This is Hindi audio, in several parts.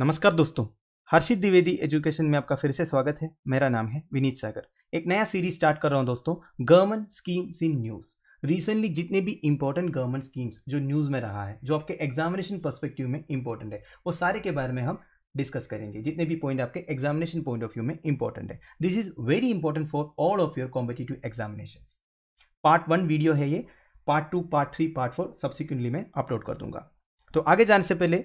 नमस्कार दोस्तों हर्षित द्विवेदी एजुकेशन में आपका फिर से स्वागत है मेरा नाम है विनीत सागर एक नया सीरीज स्टार्ट कर रहा हूं दोस्तों government schemes in news recently जितने भी इंपॉर्टेंट गवर्नमेंट स्कीम्स जो न्यूज़ में रहा है जो आपके एग्जामिनेशन परस्पेक्टिव में इंपॉर्टेंट है वो सारे के बारे में हम डिस्कस करेंगे जितने भी पॉइंट आपके एग्जामिनेशन पॉइंट ऑफ व्यू में इंपॉर्टेंट है this is very important for all of your competitive examination part one video है ये part two part three part four subsequently मैं अपलोड कर दूंगा तो आगे जाने से पहले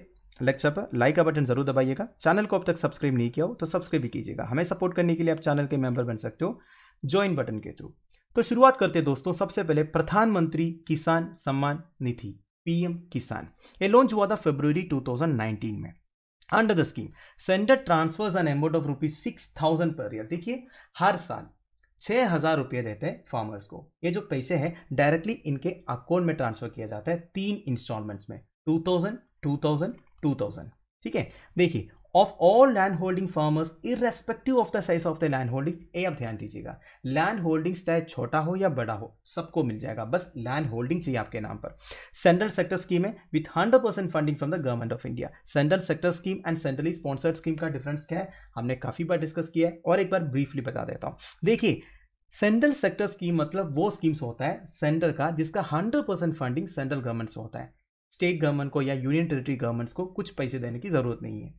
लेक्चर पर लाइक का बटन जरूर दबाइएगा चैनल को अब तक सब्सक्राइब नहीं किया हो तो सब्सक्राइब भी कीजिएगा हमें सपोर्ट करने के लिए आप चैनल के मेंबर बन सकते हो ज्वाइन बटन के थ्रू तो शुरुआत करते हैं दोस्तों सबसे पहले प्रधानमंत्री किसान सम्मान निधि पीएम किसान ये लॉन्च हुआ था फेब्रवरी 2019 में under the scheme sender transfers an amount of rupees six thousand per year देखिए हर साल छह हज़ार रुपये देते हैं फार्मर्स को ये जो पैसे हैं डायरेक्टली इनके अकाउंट में ट्रांसफर किया जाता है तीन इंस्टॉलमेंट्स में two thousand two thousand two thousand ठीक है देखिए of all land holding farmers irrespective of the size of the land holdings ये आप ध्यान दीजिएगा लैंड होल्डिंग्स चाहे छोटा हो या बड़ा हो सबको मिल जाएगा बस लैंड होल्डिंग चाहिए आपके नाम पर सेंट्रल सेक्टर स्कीम है with hundred percent funding from the government of India central sector scheme and centrally sponsored scheme का डिफरेंस क्या है हमने काफ़ी बार डिस्कस किया है और एक बार ब्रीफली बता देता हूँ देखिए सेंट्रल सेक्टर स्कीम मतलब वो स्कीम्स होता है सेंटर का जिसका hundred percent funding central government से होता है स्टेट गवर्नमेंट को या यूनियन टेरिटरी गवर्नमेंट्स को कुछ पैसे देने की ज़रूरत नहीं है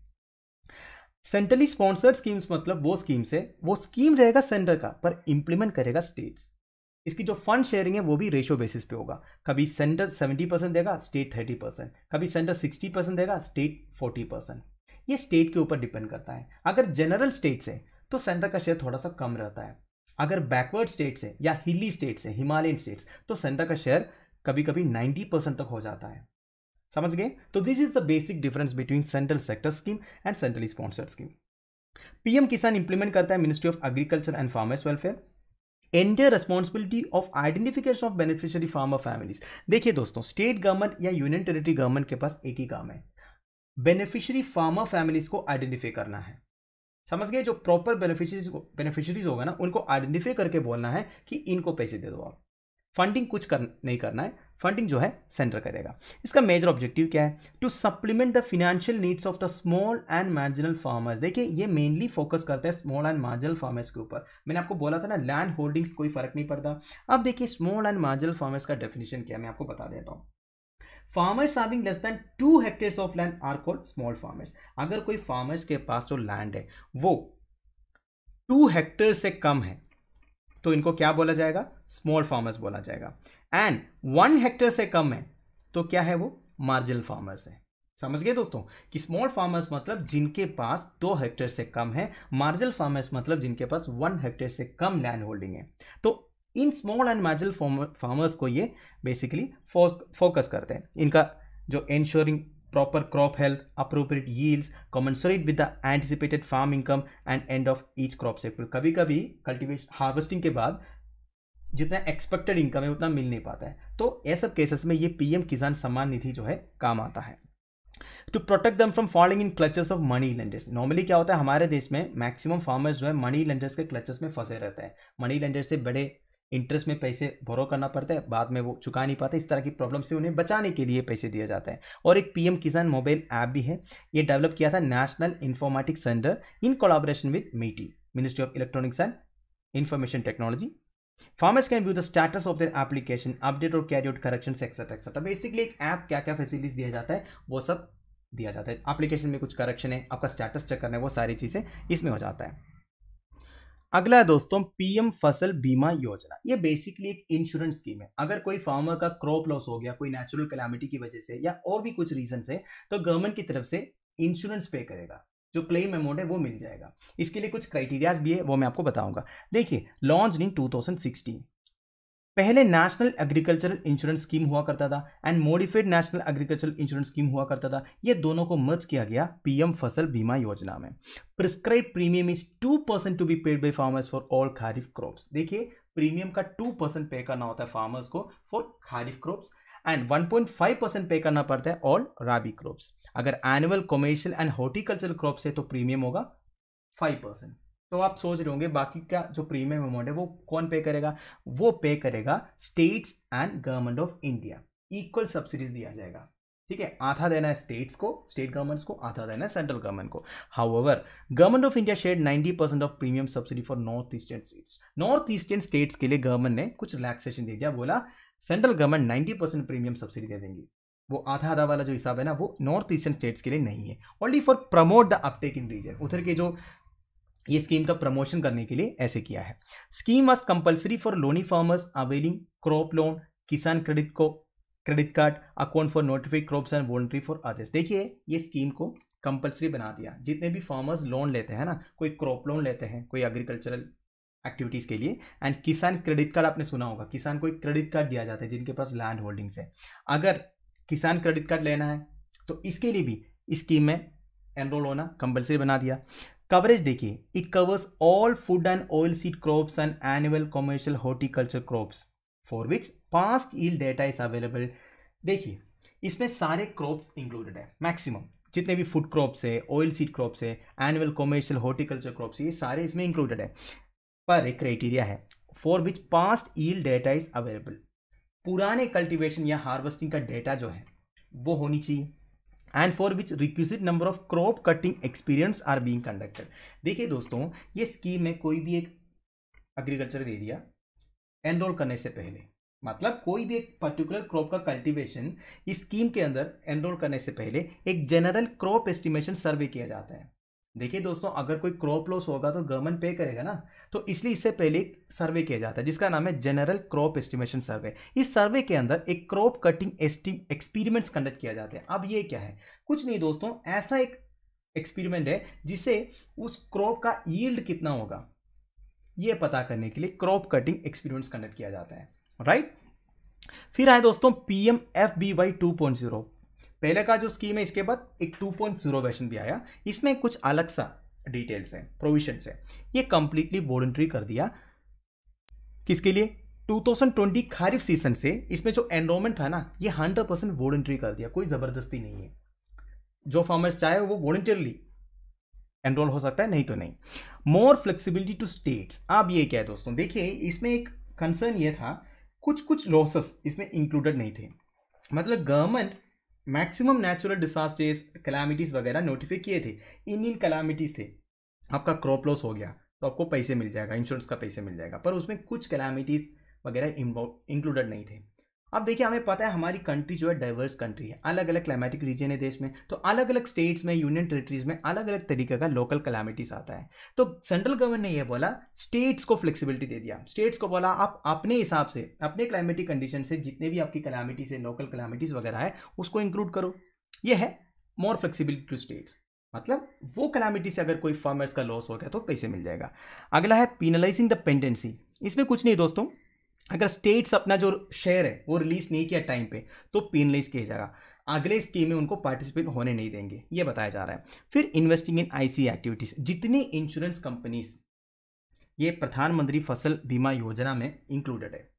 सेंट्रली स्पॉन्सर्ड स्कीम्स मतलब वो स्कीम्स है वो स्कीम रहेगा सेंटर का पर इंप्लीमेंट करेगा स्टेट्स इसकी जो फंड शेयरिंग है वो भी रेशियो बेसिस पे होगा कभी सेंटर 70 परसेंट देगा स्टेट 30 परसेंट कभी सेंटर 60 परसेंट देगा स्टेट 40 परसेंट ये स्टेट के ऊपर डिपेंड करता है अगर जनरल स्टेट्स है तो सेंटर का शेयर थोड़ा सा कम रहता है अगर बैकवर्ड स्टेट्स है या हिली स्टेट्स है हिमालयन स्टेट्स तो सेंटर का शेयर कभी कभी 90 परसेंट तक हो जाता है समझ गए तो this is the basic difference between central sector scheme and centrally sponsored scheme PM Kisan implement करता है ministry of agriculture and farmers welfare enter responsibility of identification of beneficiary farmer families देखिए दोस्तों स्टेट गवर्नमेंट या यूनियन टेरिटरी गवर्नमेंट के पास एक ही काम है बेनिफिशियरी फार्मर फैमिलीज को आइडेंटिफाई करना है समझ गए जो प्रॉपर बेनिफिशरीज बेनिफिशरीज होगा ना उनको आइडेंटिफाई करके बोलना है कि इनको पैसे दे दो आप फंडिंग कुछ कर, नहीं करना है फंडिंग जो है सेंटर करेगा इसका मेजर ऑब्जेक्टिव क्या है to supplement the financial needs of the small and marginal farmers देखिए ये मेनली फोकस करता है स्मॉल एंड मार्जिनल फार्मर्स के ऊपर मैंने आपको बोला था ना लैंड होल्डिंग्स कोई फर्क नहीं पड़ता अब देखिए स्मॉल एंड मार्जिनल फार्मर्स का डेफिनेशन क्या है मैं आपको बता देता हूँ farmers having less than two hectares of land are called small farmers अगर कोई फार्मर्स के पास जो लैंड है वो टू हेक्टेयर से कम है तो इनको क्या बोला जाएगा स्मॉल फार्मर्स बोला जाएगा एंड वन हेक्टर से कम है तो क्या है वो मार्जिनल फार्मर्स है समझ गए दोस्तों कि स्मॉल फार्मर्स मतलब जिनके पास दो हेक्टेयर से कम है मार्जिनल फार्मर्स मतलब जिनके पास वन हेक्टेयर से कम लैंड होल्डिंग है तो इन स्मॉल एंड मार्जिनल फार्मर्स को ये बेसिकली फोकस करते हैं इनका जो insuring proper crop health appropriate yields commensurate with the anticipated farm income and and of each crop sector कभी कभी कल्टिवेशन हार्वेस्टिंग के बाद जितना एक्सपेक्टेड इनकम है उतना मिल नहीं पाता है तो ऐसे केसेस में ये पीएम किसान सम्मान निधि जो है काम आता है to protect them from falling in clutches of money lenders normally क्या होता है हमारे देश में मैक्सिमम फार्मर्स जो है मनी लेंडर्स के क्लचेस में फंसे रहते हैं मनी लेंडर्स से बड़े इंटरेस्ट में पैसे बोरो करना पड़ता है बाद में वो चुका नहीं पाते इस तरह की प्रॉब्लम से उन्हें बचाने के लिए पैसे दिया जाता है और एक पीएम किसान मोबाइल ऐप भी है ये डेवलप किया था national informatic centre in collaboration with MeitY ministry of electronics and information technology farmers can view the status of their application update or carry out corrections etc etc basically एक ऐप क्या क्या फैसिलिटीज दिया जाता है वो सब दिया जाता है एप्लीकेशन में कुछ करेक्शन है आपका स्टेटस चेक करना है वो सारी चीज़ें इसमें हो जाता है अगला है दोस्तों पीएम फसल बीमा योजना ये बेसिकली एक इंश्योरेंस स्कीम है अगर कोई फार्मर का क्रॉप लॉस हो गया कोई नेचुरल कैलामिटी की वजह से या और भी कुछ रीजन से तो गवर्नमेंट की तरफ से इंश्योरेंस पे करेगा जो क्लेम अमाउंट है वो मिल जाएगा इसके लिए कुछ क्राइटेरियाज भी है वो मैं आपको बताऊंगा देखिए लॉन्च इन 2016 पहले नेशनल एग्रीकल्चरल इंश्योरेंस स्कीम हुआ करता था and modified national agricultural insurance scheme हुआ करता था ये दोनों को मर्ज किया गया पीएम फसल बीमा योजना में prescribe premium is two percent to be paid by farmers for all kharif crops देखिए प्रीमियम का टू परसेंट पे करना होता है फार्मर्स को for kharif crops and 1.5 percent pay करना पड़ता है ऑल राबी क्रॉप्स अगर annual commercial and horticulture crop है तो प्रीमियम होगा फाइव परसेंट तो आप सोच रहे होंगे बाकी का जो प्रीमियम अमाउंट है वो कौन पे करेगा वो पे करेगा states and government of India equal subsidies दिया जाएगा ठीक है आधा देना है स्टेट्स को स्टेट गवर्नमेंट्स को आधा देना है सेंट्रल गवर्नमेंट को however government of India shed 90 percent of premium subsidy for north eastern states north eastern states के लिए गवर्नमेंट ने कुछ रिलैक्सेशन दे दिया बोला central government ninety percent premium subsidy दे देंगी वो आधा आधा वाला जो हिसाब है ना वो नॉर्थ ईस्टर्न स्टेट्स के लिए नहीं है only for promote the uptake in region उधर के जो ये स्कीम का प्रमोशन करने के लिए ऐसे किया है scheme was compulsory for loanee farmers availing crop loan Kisan credit को credit card account for notified crops and voluntary for others देखिए ये स्कीम को कंपलसरी बना दिया जितने भी फार्मर्स लोन लेते हैं ना कोई क्रॉप लोन लेते हैं कोई एग्रीकल्चरल एक्टिविटीज़ के लिए एंड किसान क्रेडिट कार्ड आपने सुना होगा किसान को एक क्रेडिट कार्ड दिया जाता है जिनके पास लैंड होल्डिंग्स है अगर किसान क्रेडिट कार्ड लेना है तो इसके लिए भी स्कीम में एनरोल होना कंपलसरी बना दिया कवरेज देखिए it covers all food and oil seed crops and annual commercial horticulture crops for which past yield data is available देखिए इसमें सारे क्रॉप्स इंक्लूडेड है मैक्सिमम जितने भी फूड क्रॉप्स है ऑयल सीड क्रॉप्स है एनुअल कॉमर्शियल हॉर्टिकल्चर क्रॉप्स ये सारे इसमें इंक्लूडेड है पर एक क्राइटेरिया है for which past yield data is available पुराने कल्टिवेशन या हार्वेस्टिंग का डेटा जो है वो होनी चाहिए and for which requisite number of crop cutting experience are being conducted देखिए दोस्तों ये स्कीम में कोई भी एक एग्रीकल्चरल एरिया एनरोल करने से पहले मतलब कोई भी एक पर्टिकुलर क्रॉप का कल्टिवेशन इस स्कीम के अंदर एनरोल करने से पहले एक जनरल क्रॉप एस्टिमेशन सर्वे किया जाता है देखिए दोस्तों अगर कोई क्रॉप लॉस होगा तो गवर्नमेंट पे करेगा ना तो इसलिए इससे पहले एक सर्वे किया जाता है जिसका नाम है जनरल क्रॉप एस्टिमेशन सर्वे इस सर्वे के अंदर एक क्रॉप कटिंग एस्टिम एक्सपेरिमेंट्स कंडक्ट किया जाता है अब ये क्या है कुछ नहीं दोस्तों ऐसा एक एक्सपेरिमेंट है जिसे उस क्रॉप का यील्ड कितना होगा ये पता करने के लिए क्रॉप कटिंग एक्सपेरिमेंट्स कंडक्ट किया जाता है राइट फिर आए दोस्तों P M F B Y two point zero पहले का जो स्कीम है इसके बाद एक टू पॉइंट जीरो वर्जन भी आया इसमें कुछ अलग सा डिटेल्स हैं प्रोविजंस हैं ये कंप्लीटली वॉलंट्री कर दिया किसके लिए 2020 खारिफ सीजन से इसमें जो एनरोलमेंट था ना ये 100 परसेंट वॉलंट्री कर दिया कोई ज़बरदस्ती नहीं है जो फार्मर्स चाहे वो वॉलंटियरली एनरोल हो सकता है नहीं तो नहीं मोर फ्लेक्सिबिलिटी टू स्टेट्स आप ये क्या है दोस्तों देखिए इसमें एक कंसर्न ये था कुछ कुछ लॉसेस इसमें इंक्लूडेड नहीं थे मतलब government maximum natural disasters calamities वगैरह नोटिफाई किए थे इन इन कलामिटीज से आपका क्रॉप लॉस हो गया तो आपको पैसे मिल जाएगा इंश्योरेंस का पैसे मिल जाएगा पर उसमें कुछ कलामिटीज़ वगैरह इंक्लूडेड नहीं थे अब देखिए हमें पता है हमारी कंट्री जो है डाइवर्स कंट्री है अलग अलग क्लाइमेटिक रीजन है देश में तो अलग अलग स्टेट्स में यूनियन टेरिटरीज में अलग अलग तरीके का लोकल कलामिटीज आता है तो सेंट्रल गवर्नमेंट ने यह बोला स्टेट्स को फ्लेक्सिबिलिटी दे दिया स्टेट्स को बोला आप अपने हिसाब से अपने क्लाइमेटिक कंडीशन से जितने भी आपकी कलामिटीज है लोकल कलामिटीज वगैरह है उसको इंक्लूड करो यह है मोर फ्लेक्सिबिलिटी टू स्टेट्स मतलब वो कलामिटी से अगर कोई फार्मर्स का लॉस हो गया तो पैसे मिल जाएगा अगला है पीनलाइजिंग द पेंडेंसी इसमें कुछ नहीं दोस्तों अगर स्टेट्स अपना जो शेयर है वो रिलीज नहीं किया टाइम पे तो पेनलाइज किया जाएगा अगले स्कीम में उनको पार्टिसिपेट होने नहीं देंगे ये बताया जा रहा है फिर इन्वेस्टिंग इन आईसी एक्टिविटीज जितनी इंश्योरेंस कंपनीज ये प्रधानमंत्री फसल बीमा योजना में इंक्लूडेड है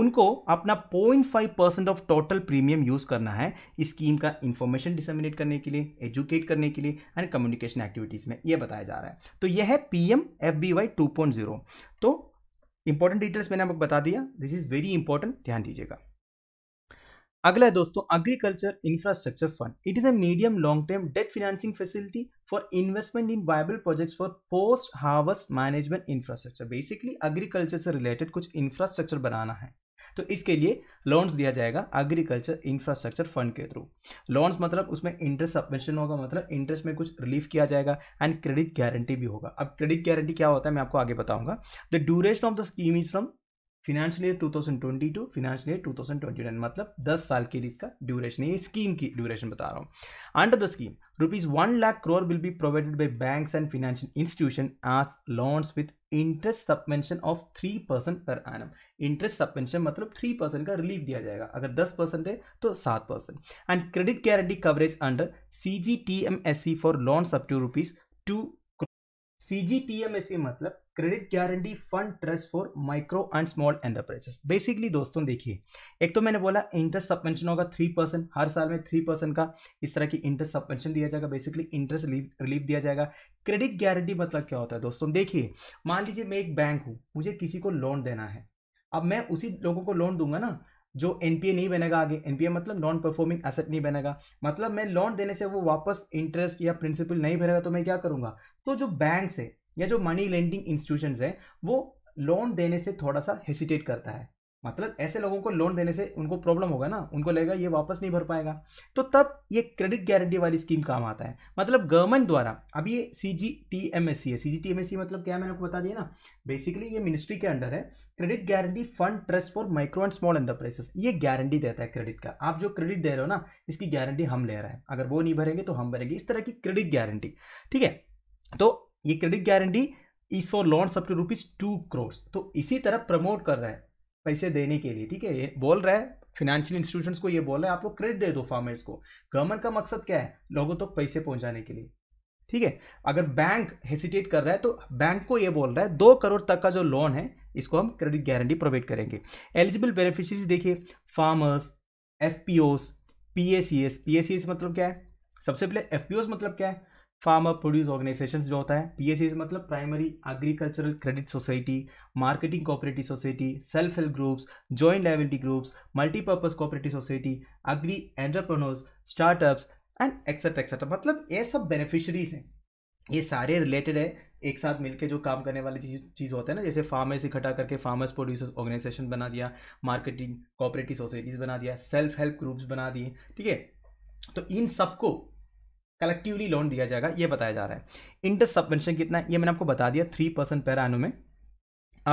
उनको अपना 0.5 percent of total premium use करना है इस स्कीम का इंफॉर्मेशन डिसमिनेट करने के लिए एजुकेट करने के लिए एंड कम्युनिकेशन एक्टिविटीज में यह बताया जा रहा है तो यह है P M F B Y two point zero तो इंपॉर्टेंट डिटेल्स मैंने आपको बता दिया दिस इज वेरी इंपॉर्टेंट ध्यान दीजिएगा अगला है दोस्तों agriculture infrastructure fund it is a medium long term debt financing facility for investment in viable projects for post harvest management infrastructure basically agriculture से रिलेटेड कुछ इंफ्रास्ट्रक्चर बनाना है तो इसके लिए लोन्स दिया जाएगा एग्रीकल्चर इंफ्रास्ट्रक्चर फंड के थ्रू लोन्स मतलब उसमें इंटरेस्ट सबमिशन होगा मतलब इंटरेस्ट में कुछ रिलीफ किया जाएगा एंड क्रेडिट गारंटी भी होगा अब क्रेडिट गारंटी क्या होता है मैं आपको आगे बताऊंगा the duration of the scheme is from financial year to financial year 2029 मतलब 10 साल के लिए इसका ड्यूरेशन है स्कीम की ड्यूरेशन बता रहा हूँ under the scheme rupees one lakh crore will be provided by banks and financial institution as loans with interest subvention of three percent per annum interest subvention मतलब थ्री परसेंट का रिलीफ दिया जाएगा अगर दस परसेंट है तो सात percent and credit guarantee coverage under C G T M S C for loans up to rupees two CGTMSA e मतलब credit guarantee fund trust for micro and small enterprises basically दोस्तों देखिए एक तो मैंने बोला इंटरेस्ट सबवेंशन होगा थ्री परसेंट हर साल में थ्री परसेंट का इस तरह की इंटरेस्ट सबवेंशन दिया जाएगा बेसिकली इंटरेस्ट रिलीफ दिया जाएगा क्रेडिट गारंटी मतलब क्या होता है दोस्तों देखिए मान लीजिए मैं एक बैंक हूँ मुझे किसी को लोन देना है अब मैं उसी लोगों को लोन दूंगा ना जो एनपीए नहीं बनेगा आगे एनपीए मतलब नॉन परफॉर्मिंग एसेट नहीं बनेगा मतलब मैं लोन देने से वो वापस इंटरेस्ट या प्रिंसिपल नहीं भरेगा तो मैं क्या करूँगा तो जो बैंक है या जो मनी लेंडिंग इंस्टीट्यूशन है वो लोन देने से थोड़ा सा हेसिटेट करता है मतलब ऐसे लोगों को लोन देने से उनको प्रॉब्लम होगा ना उनको लगेगा ये वापस नहीं भर पाएगा तो तब ये क्रेडिट गारंटी वाली स्कीम काम आता है मतलब गवर्नमेंट द्वारा अब ये C G T M S C है C G T M S C मतलब क्या मैंने आपको बता दिया ना बेसिकली ये मिनिस्ट्री के अंडर है credit guarantee fund trust for micro and small enterprises ये गारंटी देता है क्रेडिट का आप जो क्रेडिट दे रहे हो ना इसकी गारंटी हम ले रहे हैं अगर वो नहीं भरेंगे तो हम भरेंगे इस तरह की क्रेडिट गारंटी ठीक है तो ये credit guarantee is for loan up to rupees two crores तो इसी तरह प्रमोट कर रहे हैं पैसे देने के लिए ठीक है ये बोल रहा है फिनेंशियल इंस्टीट्यूशन को ये बोल रहा है आप लोग क्रेडिट दे दो फार्मर्स को गवर्नमेंट का मकसद क्या है लोगों तक तो पैसे पहुंचाने के लिए ठीक है अगर बैंक हेसिटेट कर रहा है तो बैंक को ये बोल रहा है दो करोड़ तक का जो लोन है इसको हम क्रेडिट गारंटी प्रोवाइड करेंगे एलिजिबल बेनिफिशरीज देखिए farmers F P Os P S S P S C S मतलब क्या है सबसे पहले एफ पी ओस मतलब क्या है फार्मर प्रोड्यूस ऑर्गेनाइजेशन जो होता है पी मतलब primary agricultural credit society marketing cooperative society self help groups joint liability groups multipurpose cooperative society agri entrepreneurs startups and etcetera etcetera मतलब ये सब बेनिफिशरीज हैं ये सारे रिलेटेड है एक साथ मिलके जो काम करने वाली चीज़ चीज़ होता है ना जैसे फार्मर्स इकट्ठा करके फार्मर्स प्रोड्यूसर्स ऑर्गेनाइजेशन बना दिया मार्केटिंग कोऑपरेटिव सोसाइटीज़ बना दिया सेल्फ हेल्प ग्रुप्स बना दिए ठीक है तो इन सबको कलेक्टिवली लोन दिया जाएगा ये बताया जा रहा है इंटरेस्ट सबवेंशन कितना है ये मैंने आपको बता दिया थ्री परसेंट पैर आनों में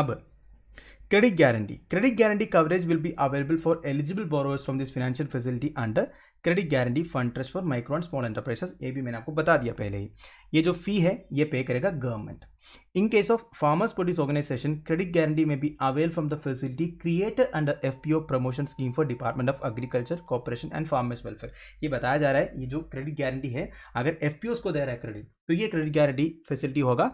अब credit guarantee credit guarantee coverage will be available for eligible borrowers from this financial facility under credit guarantee fund trust for micro and small enterprises ये भी मैंने आपको बता दिया पहले ही ये जो फी है ये पे करेगा government in case of farmers produce organization credit guarantee में भी avail from the facility created under F P O promotion scheme for department of agriculture cooperation and farmers welfare ये बताया जा रहा है ये जो क्रेडिट गारंटी है अगर एफ पी को दे रहा है क्रेडिट तो ये क्रेडिट गारंटी फैसिलिटी होगा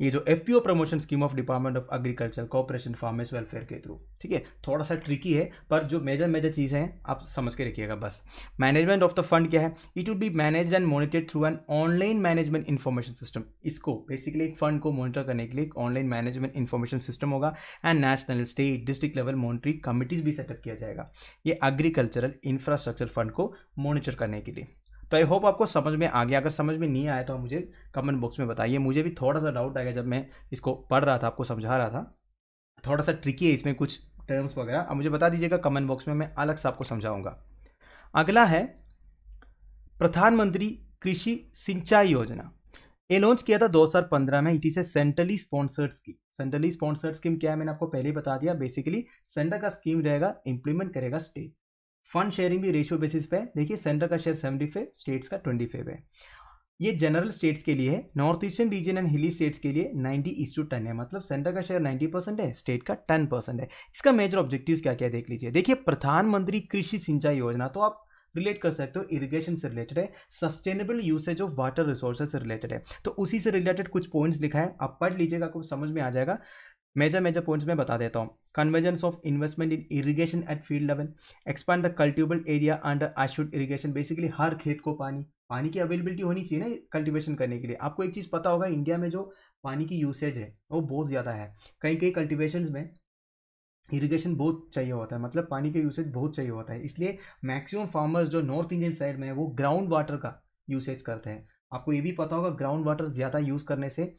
ये जो F P O promotion scheme of department of agriculture cooperation farmers welfare के थ्रू ठीक है थोड़ा सा ट्रिकी है पर जो मेजर मेजर चीज़ें हैं आप समझ के रखिएगा बस मैनेजमेंट ऑफ द फंड क्या है it would be manage and monitored through an online management information system इसको बेसिकली एक फंड को मॉनिटर करने के लिए एक ऑनलाइन मैनेजमेंट इन्फॉर्मेशन सिस्टम होगा and national state district level monitoring committees भी सेटअप किया जाएगा ये एग्रीकल्चरल इंफ्रास्ट्रक्चर फंड को मॉनिटर करने के लिए तो आई होप आपको समझ में आ गया अगर समझ में नहीं आया तो आप मुझे कमेंट बॉक्स में बताइए मुझे भी थोड़ा सा डाउट आ गया जब मैं इसको पढ़ रहा था आपको समझा रहा था थोड़ा सा ट्रिकी है इसमें कुछ टर्म्स वगैरह आप मुझे बता दीजिएगा कमेंट बॉक्स में मैं अलग से आपको समझाऊंगा अगला है प्रधानमंत्री कृषि सिंचाई योजना ये लॉन्च किया था 2015 में it is a centrally sponsored scheme centrally sponsored scheme क्या है मैंने आपको पहले ही बता दिया बेसिकली सेंटर का स्कीम रहेगा इंप्लीमेंट करेगा स्टेट फंड शेयरिंग भी रेशियो बेसिस पे देखिए सेंटर का शेयर सेवेंटी फाइव स्टेट्स का ट्वेंटी फाइव है ये जनरल स्टेट्स के लिए है north eastern region and hilly states के लिए नाइन्टी इस टू टेन है मतलब सेंटर का शेयर नाइन्टी परसेंट है स्टेट का टेन परसेंट है इसका मेजर ऑब्जेक्टिव क्या क्या देख लीजिए देखिए प्रधानमंत्री कृषि सिंचाई योजना तो आप रिलेट कर सकते हो इरिगेशन से रिलेटेड है sustainable usage of water resources से रिलेटेड है तो उसी से रिलेटेड कुछ पॉइंट्स लिखा है आप पढ़ लीजिएगा आपको समझ में आ जाएगा मेजर मेजर पॉइंट्स में बता देता हूँ convergence of investment in irrigation at field level expand the cultivable area under assured irrigation basically हर खेत को पानी पानी की अवेलेबिलिटी होनी चाहिए ना कल्टिवेशन करने के लिए आपको एक चीज़ पता होगा इंडिया में जो पानी की यूसेज है वो बहुत ज़्यादा है कई कई कल्टिवेशन में इरिगेशन बहुत चाहिए होता है मतलब पानी का यूसेज बहुत चाहिए होता है इसलिए मैक्सिमम फार्मर्स जो नॉर्थ इंडियन साइड में है वो ग्राउंड वाटर का यूसेज करते हैं आपको ये भी पता होगा ग्राउंड वाटर ज़्यादा यूज़ करने से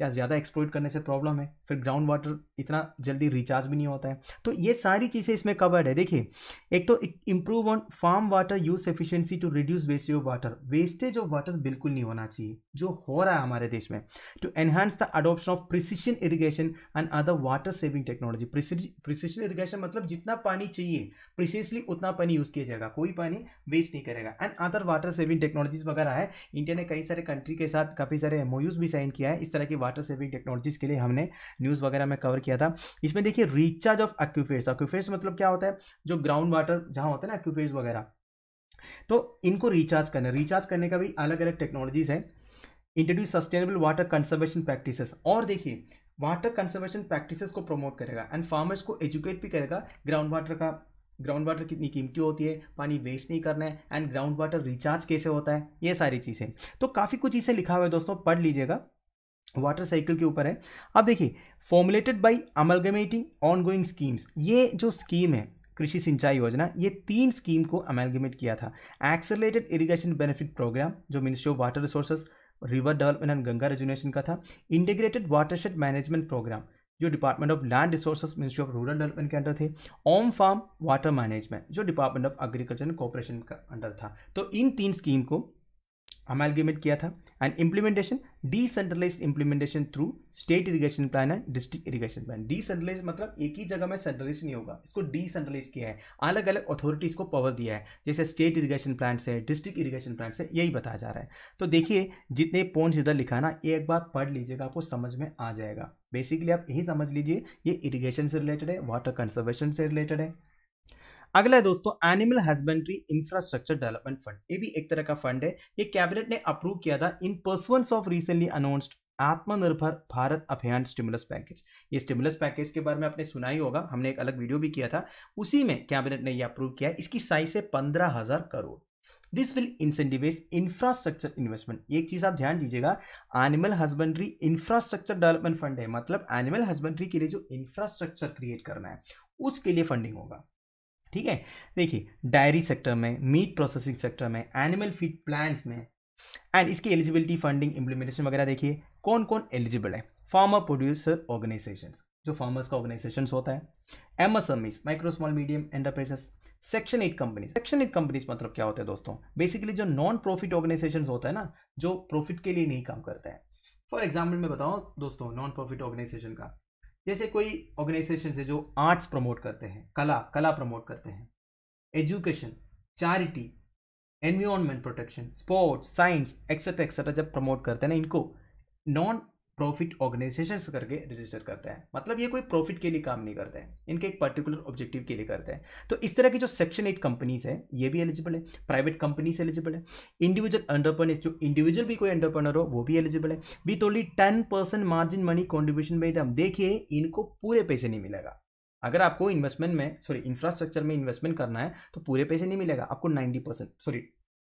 या ज़्यादा एक्सप्लोइट करने से प्रॉब्लम है फिर ग्राउंड वाटर इतना जल्दी रिचार्ज भी नहीं होता है तो ये सारी चीज़ें इसमें कवर्ड है देखिए एक तो improve on farm water use efficiency to reduce wastage of water wastage of water बिल्कुल नहीं होना चाहिए जो हो रहा है हमारे देश में to enhance the adoption of precision irrigation and other water saving technology precision irrigation मतलब जितना पानी चाहिए प्रिसिसली उतना पानी यूज़ किया जाएगा कोई पानी वेस्ट नहीं करेगा and other water saving technologies वगैरह है इंडिया ने कई सारे कंट्री के साथ काफ़ी सारे एमओ भी साइन किया है इस तरह की वाटर सेविंग टेक्नोलॉजीज़ के लिए हमने न्यूज़ वगैरह में कवर किया था इसमें देखिए रिचार्ज ऑफ एक्यूफेस एक्यूफेस मतलब क्या होता है जो ग्राउंड वाटर जहाँ होता है ना एक्यूफेस वगैरह तो इनको रिचार्ज करना रिचार्ज करने का भी अलग अलग टेक्नोलॉजीज़ है introduce sustainable water conservation practices और देखिए वाटर कंजर्वेशन प्रैक्टिसेस को प्रमोट करेगा एंड फार्मर्स को एजुकेट भी करेगा ग्राउंड वाटर का ग्राउंड वाटर कितनी कीमती होती है पानी वेस्ट नहीं करना है एंड ग्राउंड वाटर रिचार्ज कैसे होता है ये सारी चीज़ें तो काफ़ी कुछ इसे लिखा हुआ है दोस्तों पढ़ लीजिएगा वाटर साइकिल के ऊपर है अब देखिए formulated by amalgamating going schemes ये जो स्कीम है कृषि सिंचाई योजना ये तीन स्कीम को अमेलगमेट किया था एक्सेलेटेड इरिगेशन बेनिफिट प्रोग्राम जो ministry of water resources river development and Ganga rejuvenation का था इंटीग्रेटेड वाटरशेड मैनेजमेंट प्रोग्राम जो department of land resources ministry of rural development के अंडर थे ओम फार्म वाटर मैनेजमेंट जो department of agriculture and cooperation का अंडर था तो इन तीन स्कीम को अमेलगेमेट किया था and implementation centralise implementation through state irrigation plan and district irrigation plan centralise मतलब एक ही जगह में सेंट्रलाइज नहीं होगा इसको डिसेंट्रलाइज किया है अलग अलग अथॉरिटीज़ को पावर दिया है जैसे स्टेट इरीगेशन प्लान से डिस्ट्रिक्ट इरीगेशन प्लान से यही बताया जा रहा है तो देखिए जितने पॉइंट्स इधर लिखा ना एक बार पढ़ लीजिएगा आपको समझ में आ जाएगा बेसिकली आप यही समझ लीजिए ये इरीगेशन से रिलेटेड है वाटर कंजर्वेशन से रिलेटेड है अगला है दोस्तों animal husbandry infrastructure development fund ये भी एक तरह का फंड है ये कैबिनेट ने अप्रूव किया था in pursuance of recently announced Atmanirbhar Bharat Abhiyan stimulus package ये स्टिमुलस पैकेज के बारे में आपने सुना ही होगा हमने एक अलग वीडियो भी किया था उसी में कैबिनेट ने यह अप्रूव किया इसकी साइज है पंद्रह crore this will incentivise infrastructure investment एक चीज आप ध्यान दीजिएगा animal husbandry infrastructure development fund है मतलब एनिमल हस्बेंड्री के लिए जो इंफ्रास्ट्रक्चर क्रिएट करना है उसके लिए फंडिंग होगा ठीक है देखिए डायरी सेक्टर में मीट प्रोसेसिंग सेक्टर में एनिमल फीड प्लांट्स में एंड इसकी एलिजिबिलिटी फंडिंग इम्प्लीमेंटेशन वगैरह देखिए कौन कौन एलिजिबल है फार्मर प्रोड्यूसर ऑर्गेनाइजेशन जो फार्मर्स का ऑर्गेनाइजेशन होता है M S M micro small medium enterprises section eight companies section eight companies मतलब क्या होते हैं दोस्तों बेसिकली जो नॉन प्रॉफिट ऑर्गेनाइजेशन होता है ना जो प्रॉफिट के लिए नहीं काम करता है फॉर एग्जाम्पल मैं बताऊँ दोस्तों नॉन प्रॉफिट ऑर्गेनाइजेशन का जैसे कोई ऑर्गेनाइजेशन है जो आर्ट्स प्रमोट करते हैं कला कला प्रमोट करते हैं education charity environment protection sports science etcetera etcetera जब प्रमोट करते हैं ना इनको नॉन प्रॉफिट ऑर्गेनाइजेशन करके रजिस्टर करता है मतलब ये कोई प्रॉफिट के लिए काम नहीं करता है इनके एक पर्टिकुलर ऑब्जेक्टिव के लिए करता है तो इस तरह की जो सेक्शन एट कंपनीज है ये भी एलिजिबल है प्राइवेट कंपनीज एलिजिबल है इंडिविजुअल अंडरप्रनर्स जो इंडिविजुअल भी कोई अंडरप्रनर हो वो भी एलिजिबल है with only ten percent margin money contribution में हम देखिए इनको पूरे पैसे नहीं मिलेगा अगर आपको इन्वेस्टमेंट में सॉरी इंफ्रास्ट्रक्चर में इन्वेस्टमेंट करना है तो पूरे पैसे नहीं मिलेगा आपको ninety percent sorry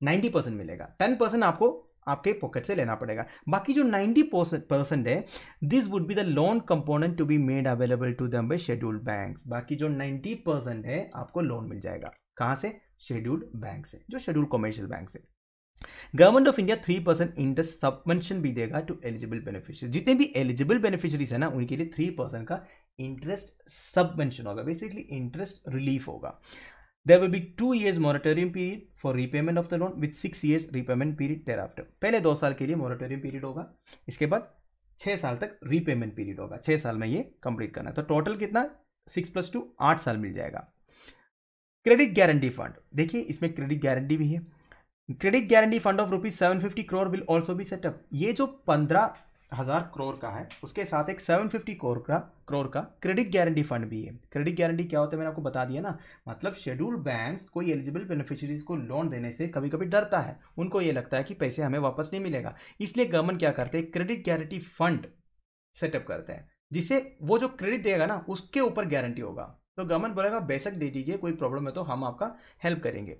ninety percent मिलेगा टेन परसेंट आपको आपके पॉकेट से लेना पड़ेगा बाकी जो 90 परसेंट है this would be the loan component to be made available to them by scheduled bank बाकी जो 90 परसेंट है आपको लोन मिल जाएगा कहाँ से शेड्यूल्ड बैंक से जो शेड्यूल्ड कॉमर्शियल बैंक से government of India three percent interest subvention भी देगा टू एलिजिबल बेनिफिशियरी जितने भी एलिजिबल बेनिफिशरीज है ना उनके लिए थ्री परसेंट का इंटरेस्ट सबमेंशन होगा बेसिकली इंटरेस्ट रिलीफ होगा there will be two years moratorium period for repayment of the loan with six years repayment period thereafter पहले दो साल के लिए मॉनिटोरियम पीरियड होगा इसके बाद छः साल तक रीपेमेंट पीरियड होगा छः साल में ये कंप्लीट करना है तो टोटल कितना सिक्स प्लस टू आठ साल मिल जाएगा क्रेडिट गारंटी फंड देखिए इसमें क्रेडिट गारंटी भी है credit guarantee fund of rupees seven fifty crore will also भी सेटअप ये जो पंद्रह हज़ार करोड़ का है उसके साथ एक फिफ्टी करोड़ का करोड़ का क्रेडिट गारंटी फंड भी है क्रेडिट गारंटी क्या होता है मैंने आपको बता दिया ना मतलब शेड्यूल बैंक्स कोई एलिजिबल बेनिफिशरीज को लोन देने से कभी कभी डरता है उनको ये लगता है कि पैसे हमें वापस नहीं मिलेगा इसलिए गवर्नमेंट क्या करते हैं क्रेडिट गारंटी फंड सेटअप करते हैं जिसे वो जो क्रेडिट देगा ना उसके ऊपर गारंटी होगा तो गवर्नमेंट बोलेगा बेशक दे दीजिए कोई प्रॉब्लम है तो हम आपका हेल्प करेंगे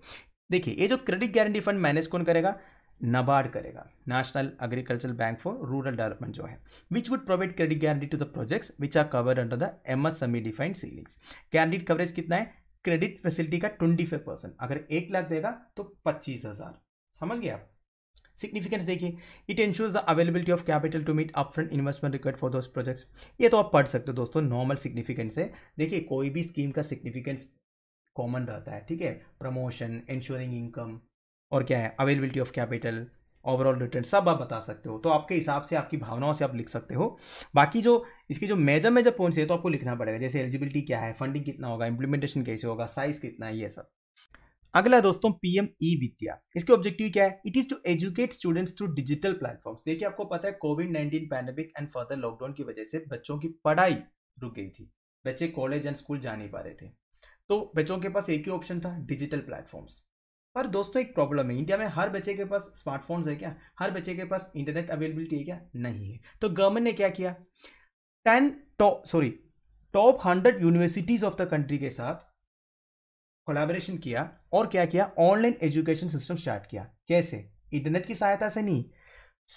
देखिए ये जो क्रेडिट गारंटी फंड मैनेज कौन करेगा नबार्ड करेगा national agricultural bank for rural development जो है which would provide credit guarantee to the projects which are covered under the M S M E defined ceilings guaranteed coverage कितना है क्रेडिट फैसिलिटी का ट्वेंटी फाइव परसेंट अगर एक लाख देगा तो पच्चीस हज़ार समझ गए आप सिग्निफिकेंस देखिए it ensures the availability of capital to meet upfront investment required for those projects ये तो आप पढ़ सकते हो दोस्तों नॉर्मल सिग्निफिकेंस है देखिए कोई भी स्कीम का सिग्निफिकेंस कॉमन रहता है ठीक है प्रमोशन इंश्योरिंग इनकम और क्या है availability of capital overall return सब आप बता सकते हो तो आपके हिसाब से आपकी भावनाओं से आप लिख सकते हो बाकी जो इसकी जो मेजर मेजर पॉइंट्स है तो आपको लिखना पड़ेगा जैसे एलिजिबिलिटी क्या है फंडिंग कितना होगा इंप्लीमेंटेशन कैसे होगा साइज कितना है ये सब अगला दोस्तों पीएम ई विद्या इसके ऑब्जेक्टिव क्या है it is to educate students through digital platforms देखिए आपको पता है COVID nineteen pandemic and further lockdown की वजह से बच्चों की पढ़ाई रुक गई थी बच्चे कॉलेज एंड स्कूल जा नहीं पा रहे थे तो बच्चों के पास एक ही ऑप्शन था डिजिटल प्लेटफॉर्म्स पर दोस्तों एक प्रॉब्लम है इंडिया में हर बच्चे के पास स्मार्टफोन्स है क्या हर बच्चे के पास इंटरनेट अवेलेबिलिटी है क्या नहीं है तो गवर्नमेंट ने क्या किया ten top sorry top hundred universities of the country के साथ कोलैबोरेशन किया और क्या किया ऑनलाइन एजुकेशन सिस्टम स्टार्ट किया कैसे इंटरनेट की सहायता से नहीं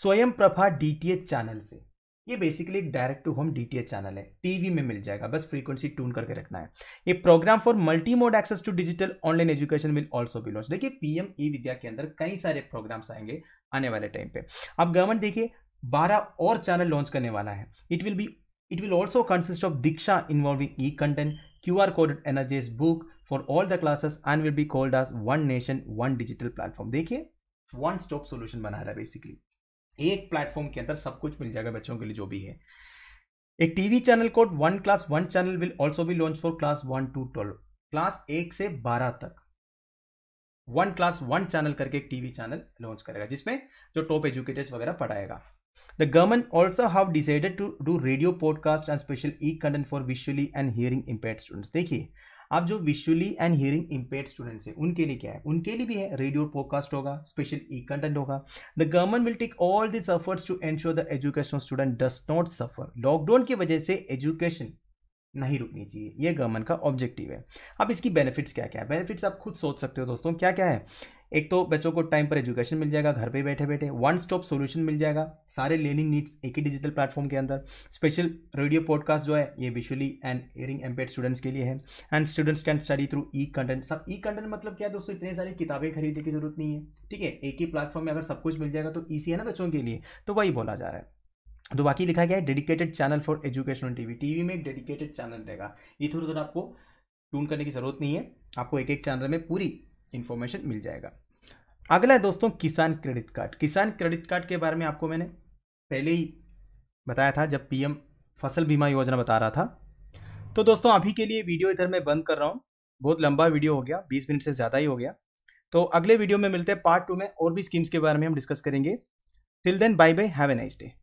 स्वयं प्रभा डी चैनल से ये बेसिकली एक direct to home DTH channel है टीवी में मिल जाएगा बस फ्रीक्वेंसी ट्यून करके रखना है ये programme for multi mode access to digital online education will also be launch देखिए पीएम ई विद्या के अंदर कई सारे प्रोग्राम्स आएंगे आने वाले टाइम पे अब गवर्नमेंट देखिए बारह और चैनल लॉन्च करने वाला है it will be it will also consist of Diksha involving e content Q R coded energised book for all the classes and will be called as one nation one digital platform देखिए वन स्टॉप सोल्यूशन बना रहा है बेसिकली एक प्लेटफॉर्म के अंदर सब कुछ मिल जाएगा बच्चों के लिए जो भी है एक TV channel code one class one channel will also भी launch for class one to twelve class एक से बारह तक वन क्लास वन चैनल करके एक टीवी चैनल लॉन्च करेगा जिसमें जो टॉप एजुकेटर्स वगैरह पढ़ाएगा The government also have decided to do radio podcast and special e-content for visually and hearing impaired students. देखिए आप जो visually and hearing impaired students हैं उनके लिए क्या है उनके लिए भी है रेडियो पॉडकास्ट होगा स्पेशल ई कंटेंट होगा the government will take all this efforts to ensure the education student does not suffer lockdown की वजह से एजुकेशन नहीं रुकनी चाहिए यह गवर्नमेंट का ऑब्जेक्टिव है अब इसकी बेनिफिट्स क्या क्या है बेनिफिट्स आप खुद सोच सकते हो दोस्तों क्या क्या है एक तो बच्चों को टाइम पर एजुकेशन मिल जाएगा घर पे बैठे बैठे वन स्टॉप सॉल्यूशन मिल जाएगा सारे लर्निंग नीड्स एक ही डिजिटल प्लेटफॉर्म के अंदर स्पेशल रेडियो पॉडकास्ट जो है ये visually and hearing impaired students के लिए है and students can study through e content सब ई कंटेंट मतलब क्या है दोस्तों इतनी सारी किताबें खरीदने की जरूरत नहीं है ठीक है एक ही प्लेटफॉर्म में अगर सब कुछ मिल जाएगा तो ईसी है ना बच्चों के लिए तो वही बोला जा रहा है तो बाकी लिखा गया है dedicated channel for education TV TV में एक डेडिकेटेड चैनल रहेगा ये थोड़ा थोड़ा आपको ट्यून करने की ज़रूरत नहीं है आपको एक एक चैनल में पूरी इन्फॉर्मेशन मिल जाएगा अगला है दोस्तों Kisan credit card Kisan credit card के बारे में आपको मैंने पहले ही बताया था जब पीएम फसल बीमा योजना बता रहा था तो दोस्तों अभी के लिए वीडियो इधर मैं बंद कर रहा हूँ बहुत लंबा वीडियो हो गया बीस मिनट से ज़्यादा ही हो गया तो अगले वीडियो में मिलते हैं पार्ट टू में और भी स्कीम्स के बारे में हम डिस्कस करेंगे till then bye bye have a nice day